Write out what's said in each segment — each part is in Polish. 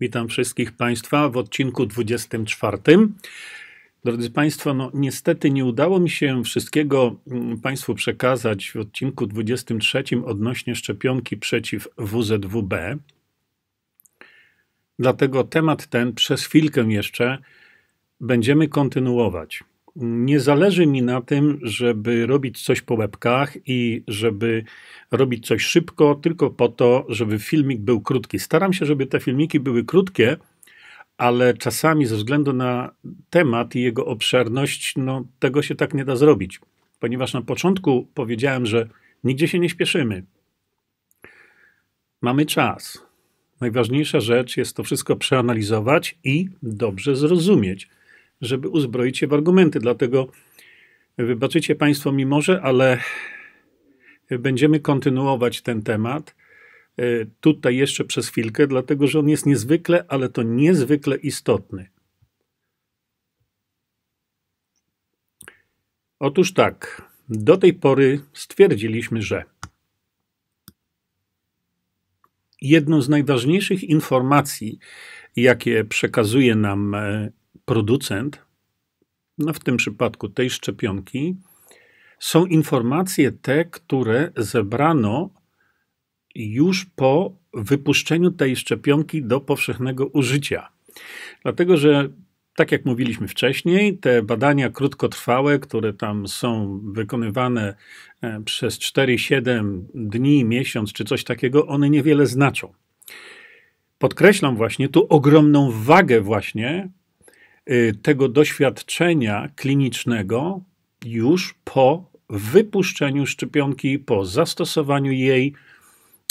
Witam wszystkich Państwa w odcinku 24. Drodzy Państwo, no niestety nie udało mi się wszystkiego mm, Państwu przekazać w odcinku 23 odnośnie szczepionki przeciw WZWB. Dlatego temat ten przez chwilkę jeszcze będziemy kontynuować nie zależy mi na tym, żeby robić coś po łebkach i żeby robić coś szybko, tylko po to, żeby filmik był krótki. Staram się, żeby te filmiki były krótkie, ale czasami ze względu na temat i jego obszerność, no, tego się tak nie da zrobić. Ponieważ na początku powiedziałem, że nigdzie się nie śpieszymy. Mamy czas. Najważniejsza rzecz jest to wszystko przeanalizować i dobrze zrozumieć żeby uzbroić się w argumenty. Dlatego wybaczycie Państwo mi może, ale będziemy kontynuować ten temat e, tutaj jeszcze przez chwilkę, dlatego że on jest niezwykle, ale to niezwykle istotny. Otóż tak, do tej pory stwierdziliśmy, że jedną z najważniejszych informacji, jakie przekazuje nam e, producent, no w tym przypadku tej szczepionki, są informacje te, które zebrano już po wypuszczeniu tej szczepionki do powszechnego użycia. Dlatego, że tak jak mówiliśmy wcześniej, te badania krótkotrwałe, które tam są wykonywane e, przez 4-7 dni, miesiąc czy coś takiego, one niewiele znaczą. Podkreślam właśnie tu ogromną wagę właśnie Y, tego doświadczenia klinicznego już po wypuszczeniu szczepionki po zastosowaniu jej.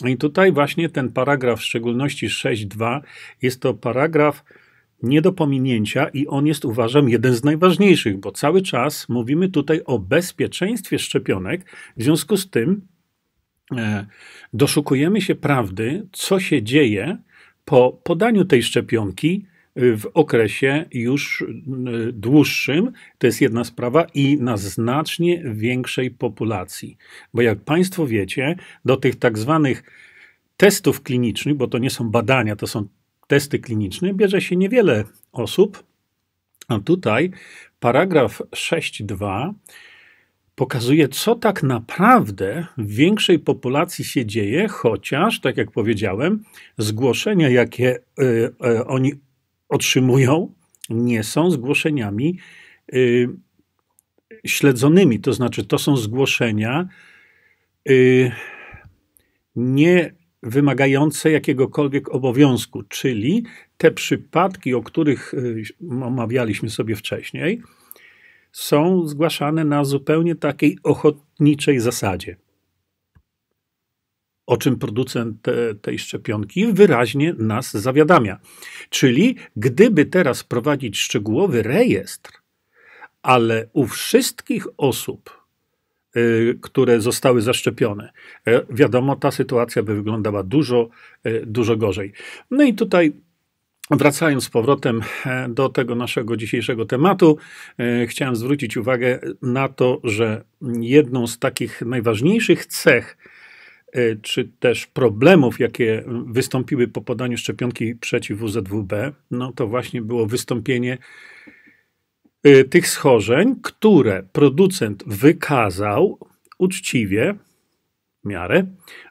I tutaj właśnie ten paragraf, w szczególności 6.2, jest to paragraf nie do pominięcia i on jest, uważam, jeden z najważniejszych, bo cały czas mówimy tutaj o bezpieczeństwie szczepionek. W związku z tym e, doszukujemy się prawdy, co się dzieje po podaniu tej szczepionki w okresie już e, dłuższym. To jest jedna sprawa i na znacznie większej populacji. Bo jak Państwo wiecie, do tych tak zwanych testów klinicznych, bo to nie są badania, to są testy kliniczne, bierze się niewiele osób. A tutaj paragraf 6.2 pokazuje, co tak naprawdę w większej populacji się dzieje, chociaż, tak jak powiedziałem, zgłoszenia, jakie y, y, oni otrzymują, nie są zgłoszeniami y, śledzonymi. To znaczy, to są zgłoszenia y, nie wymagające jakiegokolwiek obowiązku, czyli te przypadki, o których y, omawialiśmy sobie wcześniej, są zgłaszane na zupełnie takiej ochotniczej zasadzie o czym producent tej szczepionki wyraźnie nas zawiadamia. Czyli gdyby teraz prowadzić szczegółowy rejestr, ale u wszystkich osób, y, które zostały zaszczepione, y, wiadomo, ta sytuacja by wyglądała dużo, y, dużo gorzej. No i tutaj Wracając z powrotem e, do tego naszego dzisiejszego tematu, e, chciałem zwrócić uwagę na to, że jedną z takich najważniejszych cech Y, czy też problemów, jakie wystąpiły po podaniu szczepionki przeciw WZWB, no to właśnie było wystąpienie y, tych schorzeń, które producent wykazał uczciwie, w miarę,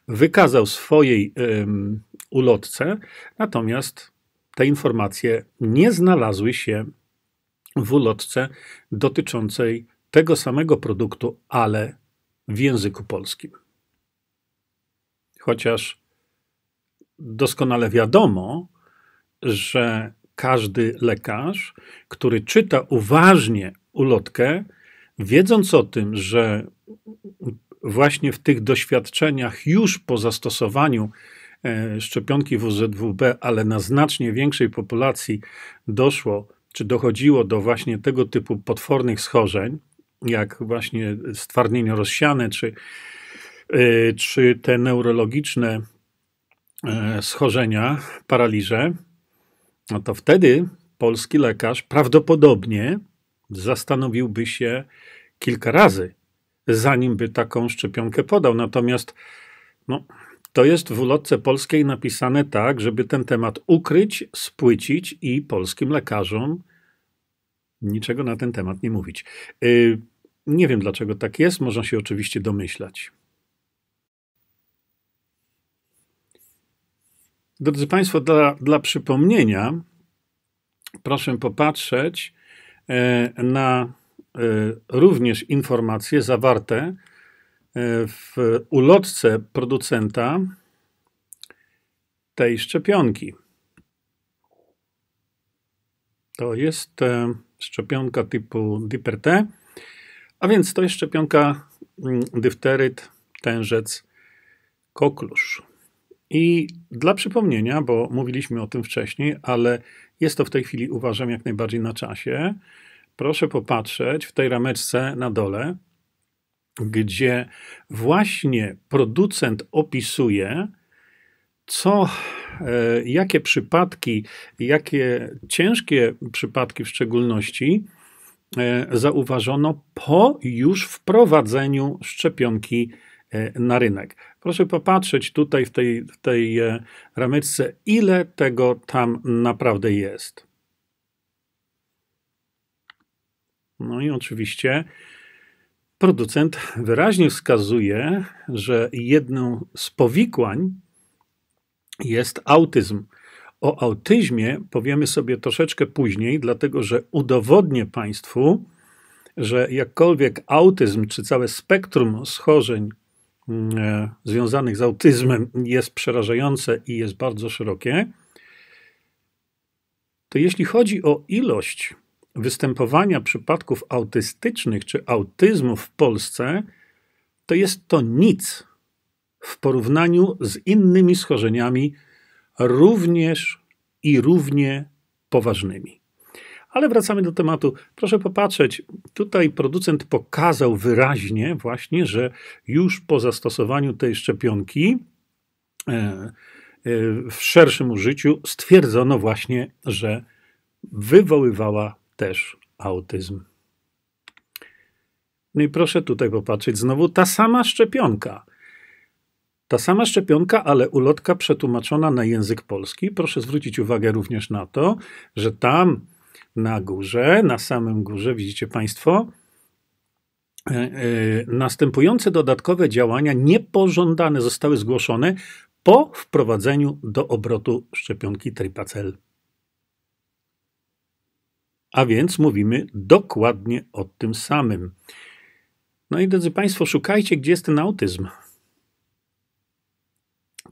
wykazał swojej um, ulotce, natomiast te informacje nie znalazły się w ulotce dotyczącej tego samego produktu, ale w języku polskim. Chociaż doskonale wiadomo, że każdy lekarz, który czyta uważnie ulotkę, wiedząc o tym, że właśnie w tych doświadczeniach już po zastosowaniu e, szczepionki WZWB, ale na znacznie większej populacji doszło czy dochodziło do właśnie tego typu potwornych schorzeń, jak właśnie stwardnienie rozsiane czy E, czy te neurologiczne e, schorzenia, paraliże, no to wtedy polski lekarz prawdopodobnie zastanowiłby się kilka razy, zanim by taką szczepionkę podał. Natomiast no, to jest w ulotce polskiej napisane tak, żeby ten temat ukryć, spłycić i polskim lekarzom niczego na ten temat nie mówić. E, nie wiem dlaczego tak jest, można się oczywiście domyślać. Drodzy Państwo, dla, dla przypomnienia, proszę popatrzeć e, na e, również informacje zawarte e, w ulotce producenta tej szczepionki. To jest szczepionka typu DPRT, a więc to jest szczepionka mm, dyfteryt, tężec, koklusz. I dla przypomnienia, bo mówiliśmy o tym wcześniej, ale jest to w tej chwili uważam jak najbardziej na czasie. Proszę popatrzeć w tej rameczce na dole, gdzie właśnie producent opisuje, co, e, jakie przypadki, jakie ciężkie przypadki w szczególności e, zauważono po już wprowadzeniu szczepionki E, na rynek. Proszę popatrzeć tutaj w tej, w tej e, rameczce, ile tego tam naprawdę jest. No i oczywiście producent wyraźnie wskazuje, że jedną z powikłań jest autyzm. O autyzmie powiemy sobie troszeczkę później, dlatego że udowodnię Państwu, że jakkolwiek autyzm czy całe spektrum schorzeń Mm, e, związanych z autyzmem jest przerażające i jest bardzo szerokie, to jeśli chodzi o ilość występowania przypadków autystycznych czy autyzmu w Polsce, to jest to nic w porównaniu z innymi schorzeniami, również i równie poważnymi. Ale wracamy do tematu. Proszę popatrzeć, tutaj producent pokazał wyraźnie właśnie, że już po zastosowaniu tej szczepionki e, e, w szerszym użyciu stwierdzono właśnie, że wywoływała też autyzm. No i proszę tutaj popatrzeć, znowu ta sama szczepionka. Ta sama szczepionka, ale ulotka przetłumaczona na język polski. Proszę zwrócić uwagę również na to, że tam na górze, na samym górze, widzicie Państwo, e, e, następujące dodatkowe działania niepożądane zostały zgłoszone po wprowadzeniu do obrotu szczepionki Tripacel. A więc mówimy dokładnie o tym samym. No i drodzy Państwo, szukajcie, gdzie jest ten autyzm.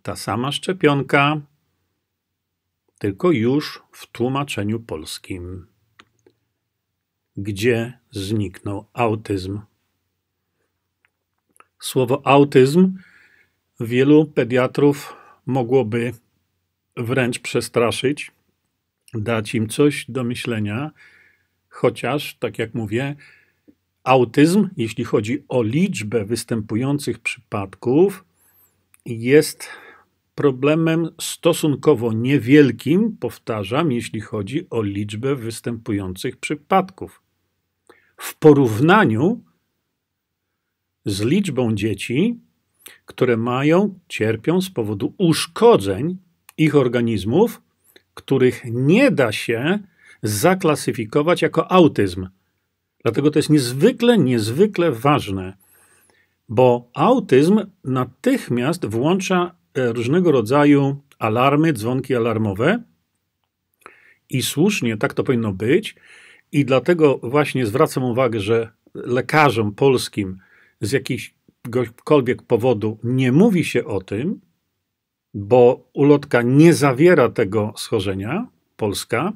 Ta sama szczepionka, tylko już w tłumaczeniu polskim. Gdzie zniknął autyzm? Słowo autyzm wielu pediatrów mogłoby wręcz przestraszyć, dać im coś do myślenia, chociaż, tak jak mówię, autyzm, jeśli chodzi o liczbę występujących przypadków, jest problemem stosunkowo niewielkim, powtarzam, jeśli chodzi o liczbę występujących przypadków. W porównaniu z liczbą dzieci, które mają, cierpią z powodu uszkodzeń ich organizmów, których nie da się zaklasyfikować jako autyzm. Dlatego to jest niezwykle, niezwykle ważne, bo autyzm natychmiast włącza E, różnego rodzaju alarmy, dzwonki alarmowe. I słusznie tak to powinno być. I dlatego właśnie zwracam uwagę, że lekarzom polskim z jakiegokolwiek powodu nie mówi się o tym, bo ulotka nie zawiera tego schorzenia, polska,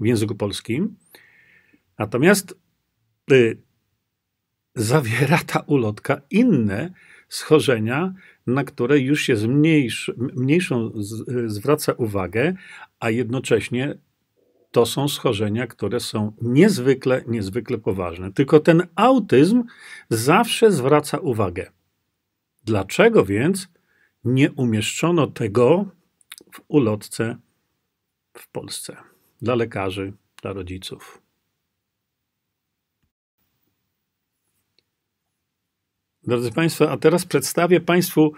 w języku polskim. Natomiast y, zawiera ta ulotka inne schorzenia, na które już się z mniejszą z, zwraca uwagę, a jednocześnie to są schorzenia, które są niezwykle, niezwykle poważne. Tylko ten autyzm zawsze zwraca uwagę. Dlaczego więc nie umieszczono tego w ulotce w Polsce dla lekarzy, dla rodziców? Drodzy Państwo, a teraz przedstawię Państwu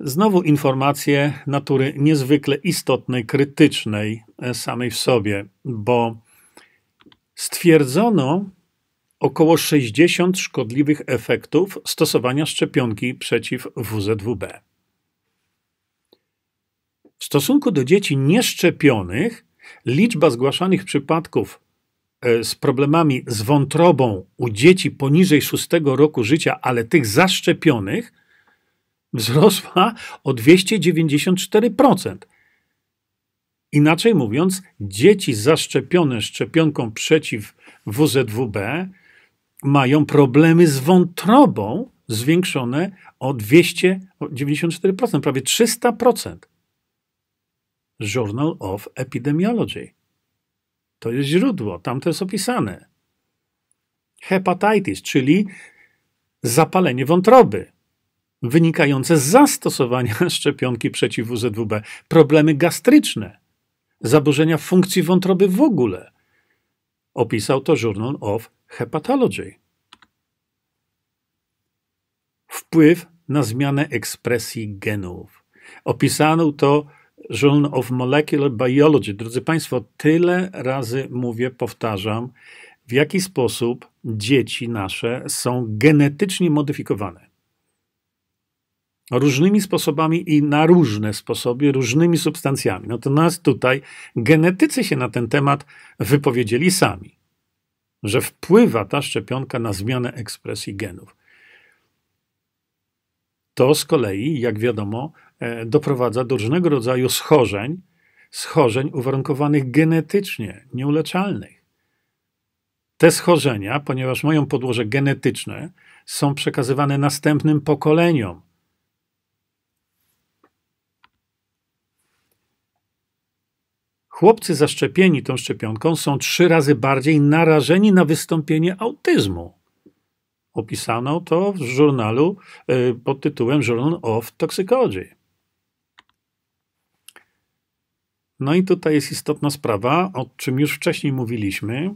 znowu informację natury niezwykle istotnej, krytycznej e, samej w sobie, bo stwierdzono około 60 szkodliwych efektów stosowania szczepionki przeciw WZWB. W stosunku do dzieci nieszczepionych liczba zgłaszanych przypadków E, z problemami z wątrobą u dzieci poniżej 6 roku życia, ale tych zaszczepionych, wzrosła o 294%. Inaczej mówiąc, dzieci zaszczepione szczepionką przeciw WZWB mają problemy z wątrobą zwiększone o 294%, prawie 300%. Journal of Epidemiology. To jest źródło, tam to jest opisane. Hepatitis, czyli zapalenie wątroby wynikające z zastosowania szczepionki przeciw UZWB, problemy gastryczne, zaburzenia funkcji wątroby w ogóle. Opisał to Journal of Hepatology. Wpływ na zmianę ekspresji genów. Opisano to Journal of Molecular Biology. Drodzy Państwo, tyle razy mówię, powtarzam, w jaki sposób dzieci nasze są genetycznie modyfikowane. Różnymi sposobami i na różne sposoby, różnymi substancjami. No to nas tutaj genetycy się na ten temat wypowiedzieli sami, że wpływa ta szczepionka na zmianę ekspresji genów. To z kolei, jak wiadomo, E, doprowadza do różnego rodzaju schorzeń, schorzeń uwarunkowanych genetycznie, nieuleczalnych. Te schorzenia, ponieważ mają podłoże genetyczne, są przekazywane następnym pokoleniom. Chłopcy zaszczepieni tą szczepionką są trzy razy bardziej narażeni na wystąpienie autyzmu. Opisano to w żurnalu e, pod tytułem Journal of Toxicology. No i tutaj jest istotna sprawa, o czym już wcześniej mówiliśmy,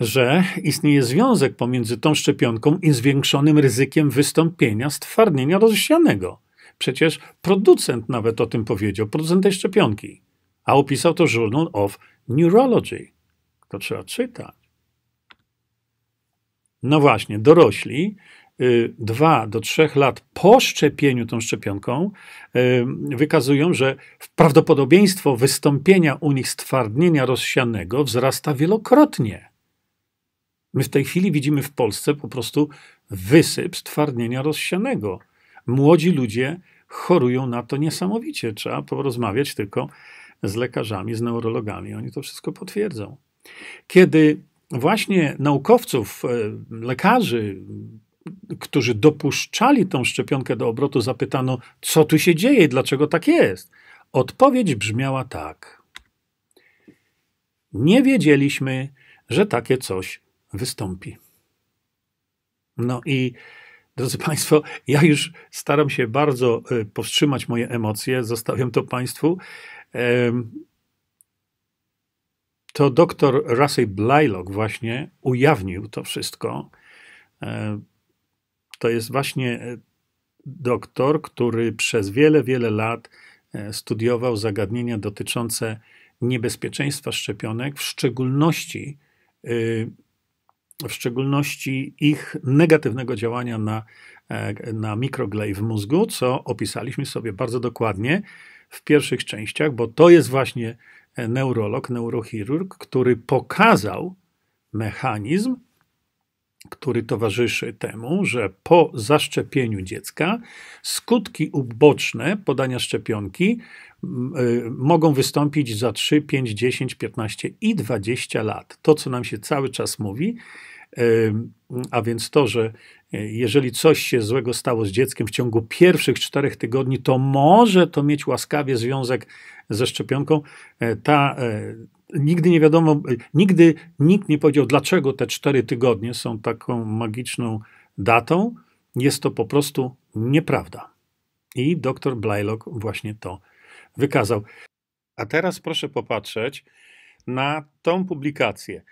że istnieje związek pomiędzy tą szczepionką i zwiększonym ryzykiem wystąpienia stwardnienia rozsianego. Przecież producent nawet o tym powiedział, producent tej szczepionki, a opisał to Journal of Neurology. To trzeba czytać. No właśnie, dorośli 2 y, do 3 lat po szczepieniu tą szczepionką y, wykazują, że prawdopodobieństwo wystąpienia u nich stwardnienia rozsianego wzrasta wielokrotnie. My w tej chwili widzimy w Polsce po prostu wysyp stwardnienia rozsianego. Młodzi ludzie chorują na to niesamowicie. Trzeba porozmawiać tylko z lekarzami, z neurologami. Oni to wszystko potwierdzą. Kiedy właśnie naukowców, e, lekarzy, którzy dopuszczali tą szczepionkę do obrotu, zapytano, co tu się dzieje i dlaczego tak jest. Odpowiedź brzmiała tak. Nie wiedzieliśmy, że takie coś wystąpi. No i Drodzy Państwo, ja już staram się bardzo y, powstrzymać moje emocje, zostawiam to Państwu. To doktor Russell Blylock właśnie ujawnił to wszystko. E, to jest właśnie e, doktor, który przez wiele, wiele lat e, studiował zagadnienia dotyczące niebezpieczeństwa szczepionek, w szczególności, y, w szczególności ich negatywnego działania na, e, na mikroglej w mózgu, co opisaliśmy sobie bardzo dokładnie w pierwszych częściach, bo to jest właśnie neurolog, neurochirurg, który pokazał mechanizm, który towarzyszy temu, że po zaszczepieniu dziecka skutki uboczne podania szczepionki mm, y, mogą wystąpić za 3, 5, 10, 15 i 20 lat. To, co nam się cały czas mówi, y, a więc to, że y, jeżeli coś się złego stało z dzieckiem w ciągu pierwszych czterech tygodni, to może to mieć łaskawie związek ze szczepionką. Ta, Nigdy nie wiadomo, nigdy nikt nie powiedział, dlaczego te cztery tygodnie są taką magiczną datą. Jest to po prostu nieprawda. I dr Blylock właśnie to wykazał. A teraz proszę popatrzeć na tą publikację.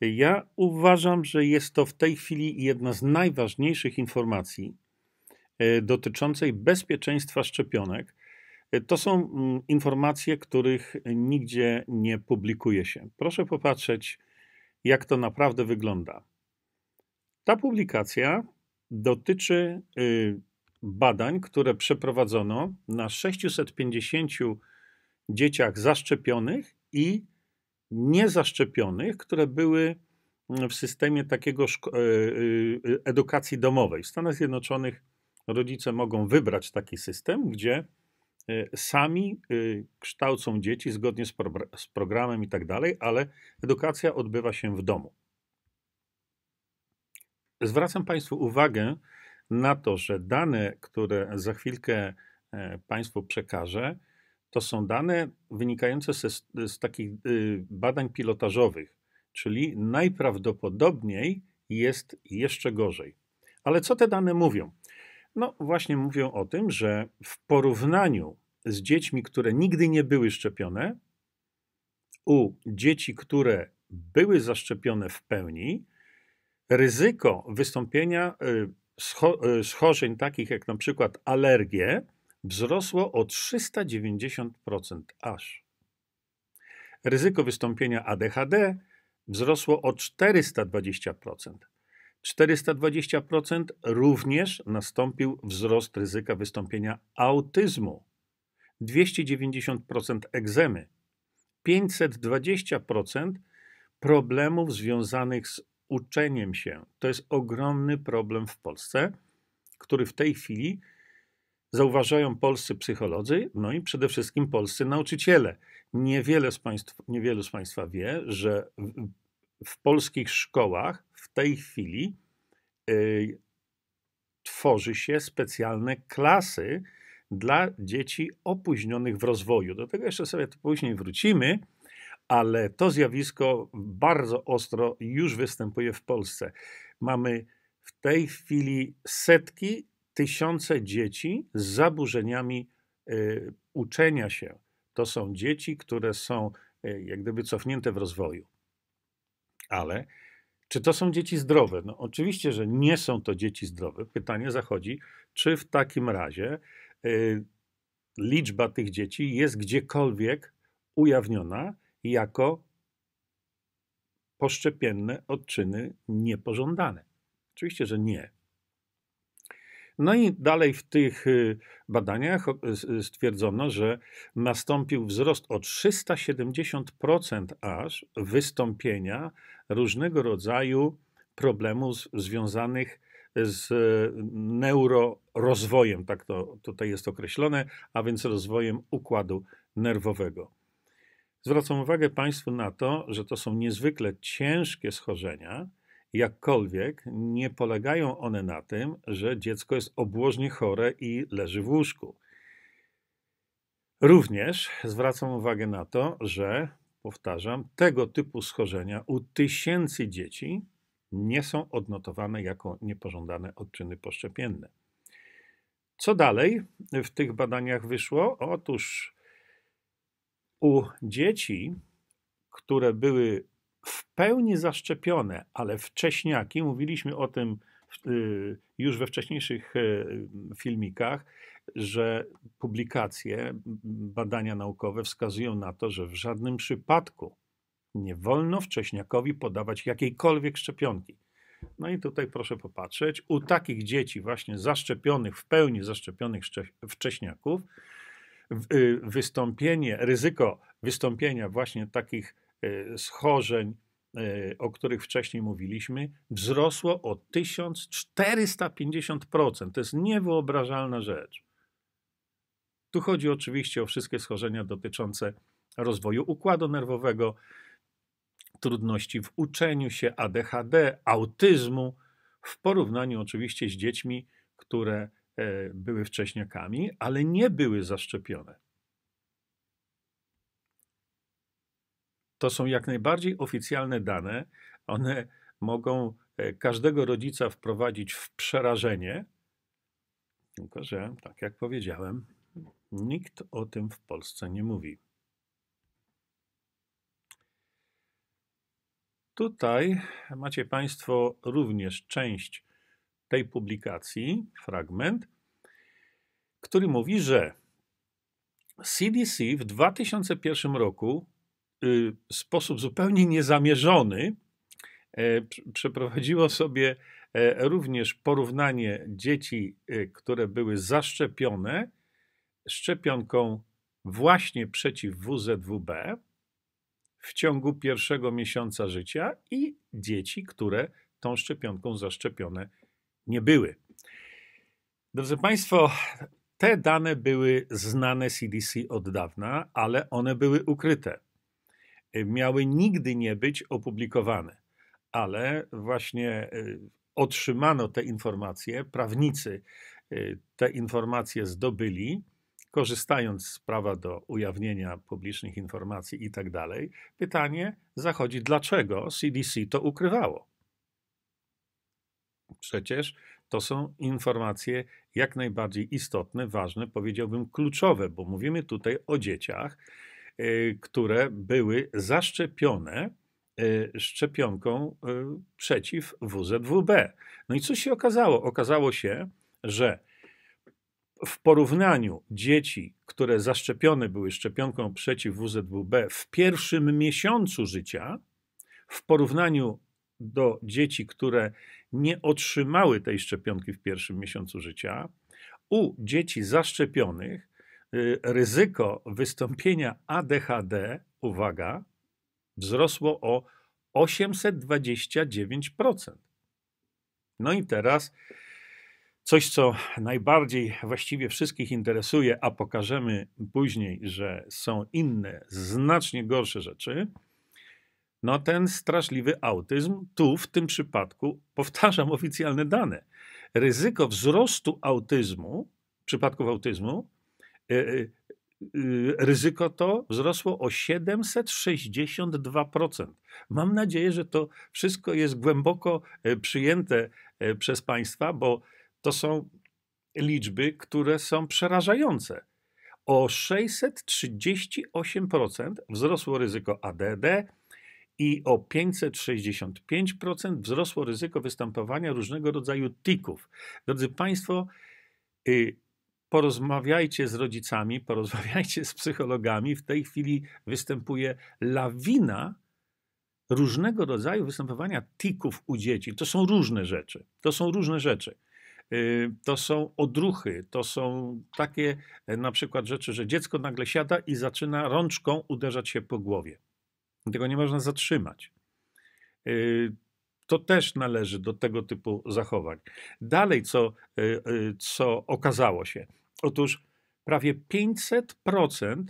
Ja uważam, że jest to w tej chwili jedna z najważniejszych informacji e, dotyczącej bezpieczeństwa szczepionek, to są mm, informacje, których nigdzie nie publikuje się. Proszę popatrzeć, jak to naprawdę wygląda. Ta publikacja dotyczy y, badań, które przeprowadzono na 650 dzieciach zaszczepionych i niezaszczepionych, które były mm, w systemie takiego y, y, edukacji domowej. W Stanach Zjednoczonych rodzice mogą wybrać taki system, gdzie Y, sami y, kształcą dzieci zgodnie z, pro, z programem i tak dalej, ale edukacja odbywa się w domu. Zwracam Państwu uwagę na to, że dane, które za chwilkę e, Państwu przekażę, to są dane wynikające ze, z takich y, badań pilotażowych, czyli najprawdopodobniej jest jeszcze gorzej. Ale co te dane mówią? No właśnie mówią o tym, że w porównaniu z dziećmi, które nigdy nie były szczepione, u dzieci, które były zaszczepione w pełni, ryzyko wystąpienia y, y, schorzeń takich jak na przykład alergie wzrosło o 390% aż. Ryzyko wystąpienia ADHD wzrosło o 420%. 420% również nastąpił wzrost ryzyka wystąpienia autyzmu, 290% egzemy, 520% problemów związanych z uczeniem się. To jest ogromny problem w Polsce, który w tej chwili zauważają polscy psycholodzy, no i przede wszystkim polscy nauczyciele. Niewiele z państw, niewielu z Państwa wie, że w polskich szkołach w tej chwili y, tworzy się specjalne klasy dla dzieci opóźnionych w rozwoju. Do tego jeszcze sobie później wrócimy, ale to zjawisko bardzo ostro już występuje w Polsce. Mamy w tej chwili setki, tysiące dzieci z zaburzeniami y, uczenia się. To są dzieci, które są y, jak gdyby cofnięte w rozwoju. Ale czy to są dzieci zdrowe? No, oczywiście, że nie są to dzieci zdrowe. Pytanie zachodzi, czy w takim razie y, liczba tych dzieci jest gdziekolwiek ujawniona jako poszczepienne odczyny niepożądane. Oczywiście, że nie. No i dalej w tych y, badaniach stwierdzono, że nastąpił wzrost o 370% aż wystąpienia różnego rodzaju problemów związanych z e, neurorozwojem, tak to tutaj jest określone, a więc rozwojem układu nerwowego. Zwracam uwagę Państwu na to, że to są niezwykle ciężkie schorzenia, jakkolwiek nie polegają one na tym, że dziecko jest obłożnie chore i leży w łóżku. Również zwracam uwagę na to, że, powtarzam, tego typu schorzenia u tysięcy dzieci nie są odnotowane jako niepożądane odczyny poszczepienne. Co dalej w tych badaniach wyszło? Otóż u dzieci, które były w pełni zaszczepione, ale wcześniaki, mówiliśmy o tym y, już we wcześniejszych y, filmikach, że publikacje, badania naukowe wskazują na to, że w żadnym przypadku nie wolno wcześniakowi podawać jakiejkolwiek szczepionki. No i tutaj proszę popatrzeć, u takich dzieci właśnie zaszczepionych, w pełni zaszczepionych wcześniaków, y, wystąpienie, ryzyko wystąpienia właśnie takich E, schorzeń, e, o których wcześniej mówiliśmy, wzrosło o 1450%. To jest niewyobrażalna rzecz. Tu chodzi oczywiście o wszystkie schorzenia dotyczące rozwoju układu nerwowego, trudności w uczeniu się, ADHD, autyzmu, w porównaniu oczywiście z dziećmi, które e, były wcześniakami, ale nie były zaszczepione. To są jak najbardziej oficjalne dane. One mogą e, każdego rodzica wprowadzić w przerażenie. Tylko, że, tak jak powiedziałem, nikt o tym w Polsce nie mówi. Tutaj macie Państwo również część tej publikacji, fragment, który mówi, że CDC w 2001 roku w y, sposób zupełnie niezamierzony e, przeprowadziło sobie e, również porównanie dzieci, e, które były zaszczepione szczepionką właśnie przeciw WZWB w ciągu pierwszego miesiąca życia i dzieci, które tą szczepionką zaszczepione nie były. Drodzy Państwo, te dane były znane CDC od dawna, ale one były ukryte. Y, miały nigdy nie być opublikowane. Ale właśnie y, otrzymano te informacje, prawnicy y, te informacje zdobyli, korzystając z prawa do ujawnienia publicznych informacji i tak dalej. Pytanie zachodzi, dlaczego CDC to ukrywało? Przecież to są informacje jak najbardziej istotne, ważne, powiedziałbym kluczowe, bo mówimy tutaj o dzieciach, E, które były zaszczepione e, szczepionką e, przeciw WZWB. No i co się okazało? Okazało się, że w porównaniu dzieci, które zaszczepione były szczepionką przeciw WZWB w pierwszym miesiącu życia, w porównaniu do dzieci, które nie otrzymały tej szczepionki w pierwszym miesiącu życia, u dzieci zaszczepionych Y, ryzyko wystąpienia ADHD, uwaga, wzrosło o 829%. No i teraz coś, co najbardziej właściwie wszystkich interesuje, a pokażemy później, że są inne, znacznie gorsze rzeczy. No ten straszliwy autyzm, tu w tym przypadku, powtarzam oficjalne dane, ryzyko wzrostu autyzmu, przypadków autyzmu, E, e, e, ryzyko to wzrosło o 762%. Mam nadzieję, że to wszystko jest głęboko przyjęte przez państwa, bo to są liczby, które są przerażające. O 638% wzrosło ryzyko ADD i o 565% wzrosło ryzyko występowania różnego rodzaju tików. Drodzy Państwo, y, porozmawiajcie z rodzicami, porozmawiajcie z psychologami. W tej chwili występuje lawina różnego rodzaju występowania tików u dzieci. To są różne rzeczy. To są różne rzeczy. Y, to są odruchy, to są takie e, na przykład rzeczy, że dziecko nagle siada i zaczyna rączką uderzać się po głowie. Tego nie można zatrzymać. Y, to też należy do tego typu zachowań. Dalej, co, y, co okazało się, Otóż prawie 500%,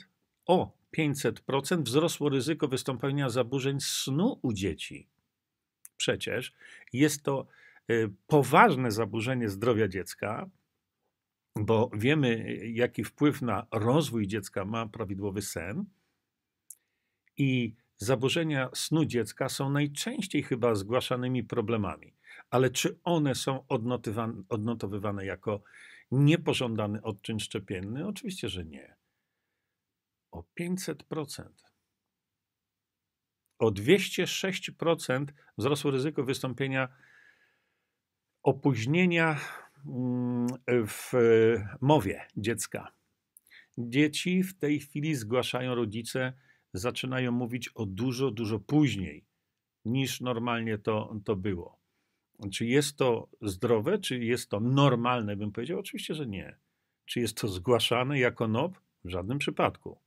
o 500% wzrosło ryzyko wystąpienia zaburzeń snu u dzieci. Przecież jest to y, poważne zaburzenie zdrowia dziecka, bo wiemy, jaki wpływ na rozwój dziecka ma prawidłowy sen. I zaburzenia snu dziecka są najczęściej chyba zgłaszanymi problemami. Ale czy one są odnotowywane jako niepożądany odczyn szczepienny? Oczywiście, że nie. O 500%. O 206% wzrosło ryzyko wystąpienia opóźnienia mm, w e, mowie dziecka. Dzieci w tej chwili zgłaszają rodzice, zaczynają mówić o dużo, dużo później niż normalnie to, to było. Czy jest to zdrowe, czy jest to normalne, bym powiedział? Oczywiście, że nie. Czy jest to zgłaszane jako NOP? W żadnym przypadku.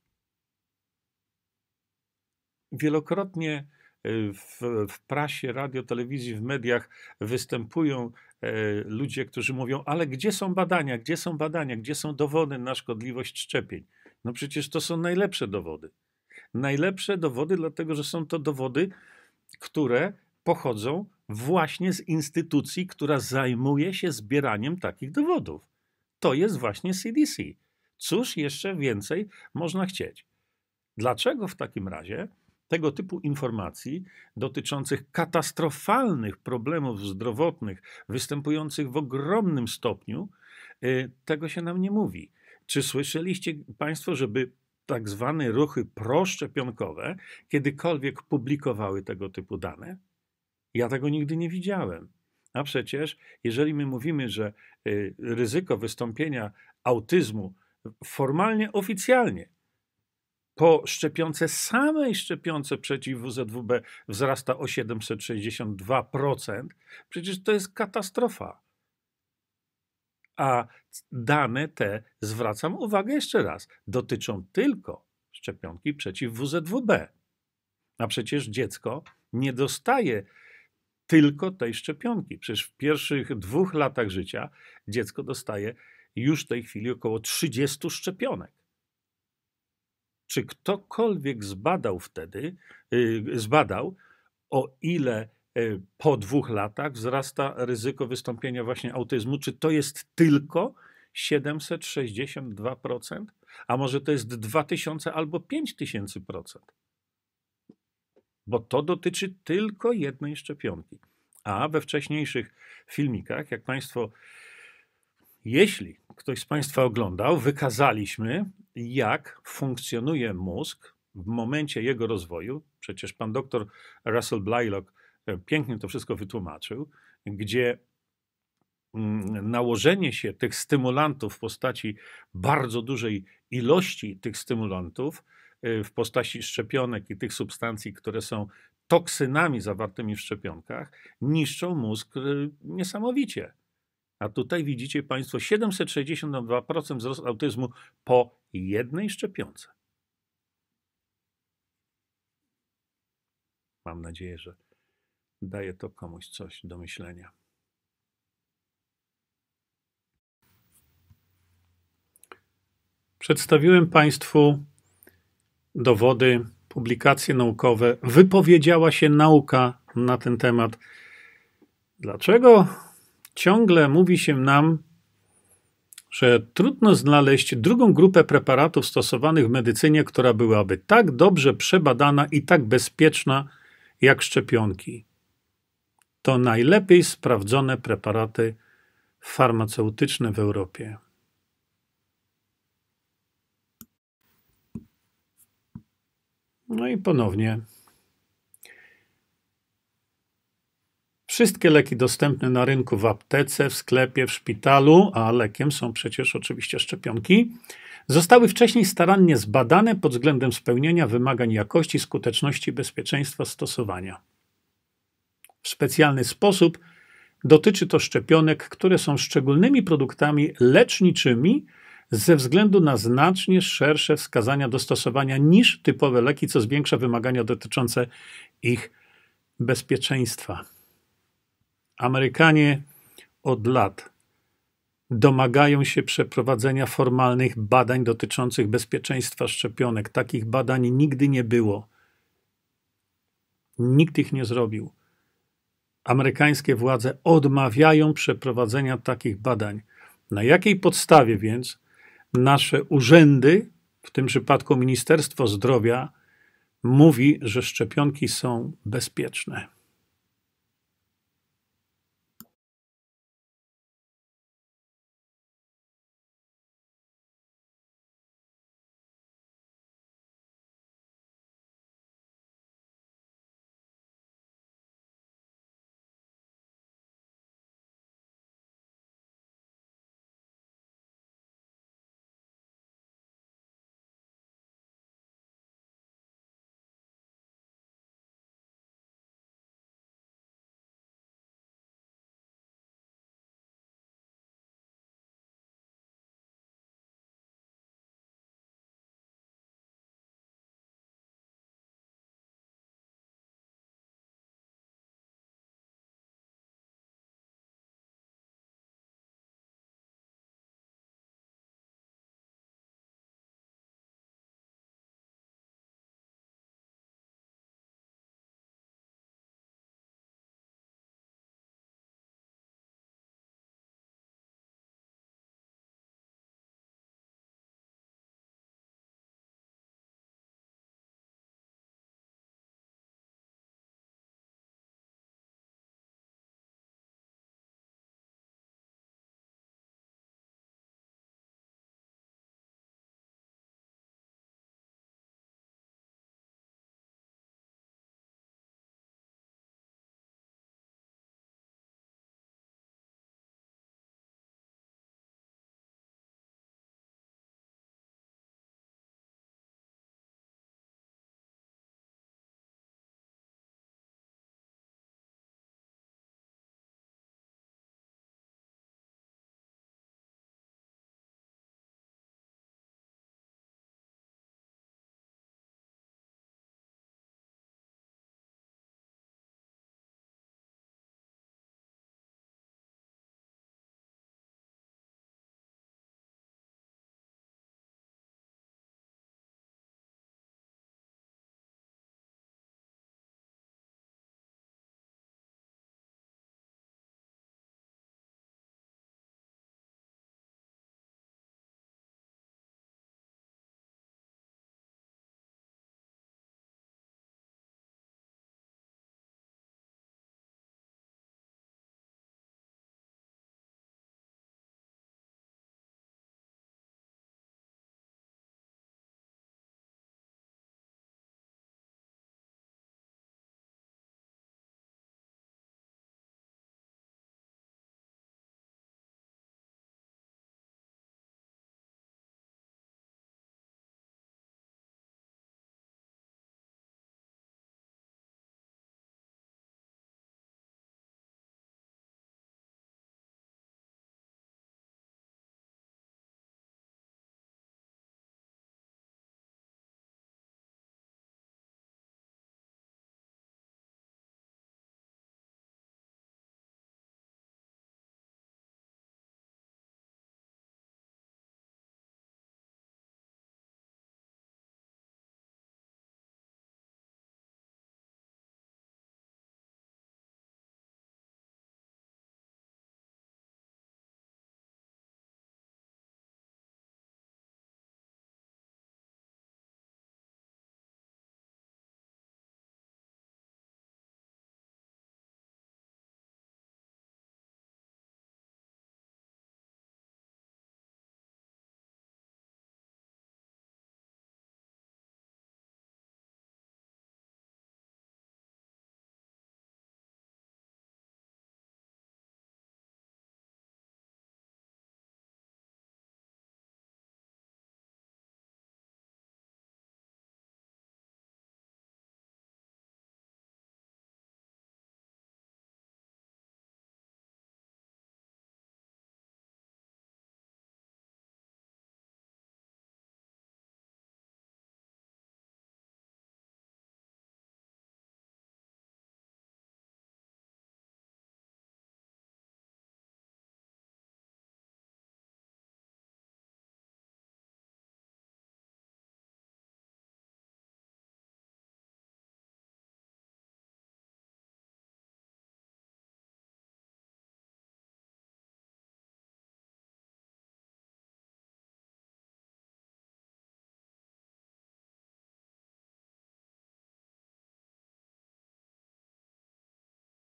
Wielokrotnie e, w, w prasie, radio, telewizji, w mediach występują e, ludzie, którzy mówią: Ale gdzie są badania, gdzie są badania, gdzie są dowody na szkodliwość szczepień? No przecież to są najlepsze dowody. Najlepsze dowody, dlatego że są to dowody, które pochodzą właśnie z instytucji, która zajmuje się zbieraniem takich dowodów. To jest właśnie CDC. Cóż jeszcze więcej można chcieć? Dlaczego w takim razie tego typu informacji dotyczących katastrofalnych problemów zdrowotnych występujących w ogromnym stopniu, y, tego się nam nie mówi? Czy słyszeliście Państwo, żeby tak zwane ruchy proszczepionkowe kiedykolwiek publikowały tego typu dane? Ja tego nigdy nie widziałem. A przecież, jeżeli my mówimy, że y, ryzyko wystąpienia autyzmu formalnie, oficjalnie po szczepionce, samej szczepionce przeciw WZWB wzrasta o 762%, przecież to jest katastrofa. A dane te, zwracam uwagę jeszcze raz, dotyczą tylko szczepionki przeciw WZWB. A przecież dziecko nie dostaje tylko tej szczepionki. Przecież w pierwszych dwóch latach życia dziecko dostaje już w tej chwili około 30 szczepionek. Czy ktokolwiek zbadał wtedy, y, zbadał, o ile y, po dwóch latach wzrasta ryzyko wystąpienia właśnie autyzmu? Czy to jest tylko 762%? A może to jest 2000 albo 5000%? bo to dotyczy tylko jednej szczepionki. A we wcześniejszych filmikach, jak Państwo, jeśli ktoś z Państwa oglądał, wykazaliśmy, jak funkcjonuje mózg w momencie jego rozwoju. Przecież pan doktor Russell Blylock e, pięknie to wszystko wytłumaczył, gdzie mm, nałożenie się tych stymulantów w postaci bardzo dużej ilości tych stymulantów Y, w postaci szczepionek i tych substancji, które są toksynami zawartymi w szczepionkach, niszczą mózg y, niesamowicie. A tutaj widzicie Państwo 762% wzrost autyzmu po jednej szczepionce. Mam nadzieję, że daje to komuś coś do myślenia. Przedstawiłem Państwu dowody, publikacje naukowe, wypowiedziała się nauka na ten temat. Dlaczego ciągle mówi się nam, że trudno znaleźć drugą grupę preparatów stosowanych w medycynie, która byłaby tak dobrze przebadana i tak bezpieczna jak szczepionki? To najlepiej sprawdzone preparaty farmaceutyczne w Europie. No i ponownie. Wszystkie leki dostępne na rynku w aptece, w sklepie, w szpitalu, a lekiem są przecież oczywiście szczepionki, zostały wcześniej starannie zbadane pod względem spełnienia wymagań jakości, skuteczności i bezpieczeństwa stosowania. W specjalny sposób dotyczy to szczepionek, które są szczególnymi produktami leczniczymi, ze względu na znacznie szersze wskazania do stosowania niż typowe leki, co zwiększa wymagania dotyczące ich bezpieczeństwa. Amerykanie od lat domagają się przeprowadzenia formalnych badań dotyczących bezpieczeństwa szczepionek. Takich badań nigdy nie było. Nikt ich nie zrobił. Amerykańskie władze odmawiają przeprowadzenia takich badań. Na jakiej podstawie więc nasze urzędy, w tym przypadku Ministerstwo Zdrowia, mówi, że szczepionki są bezpieczne.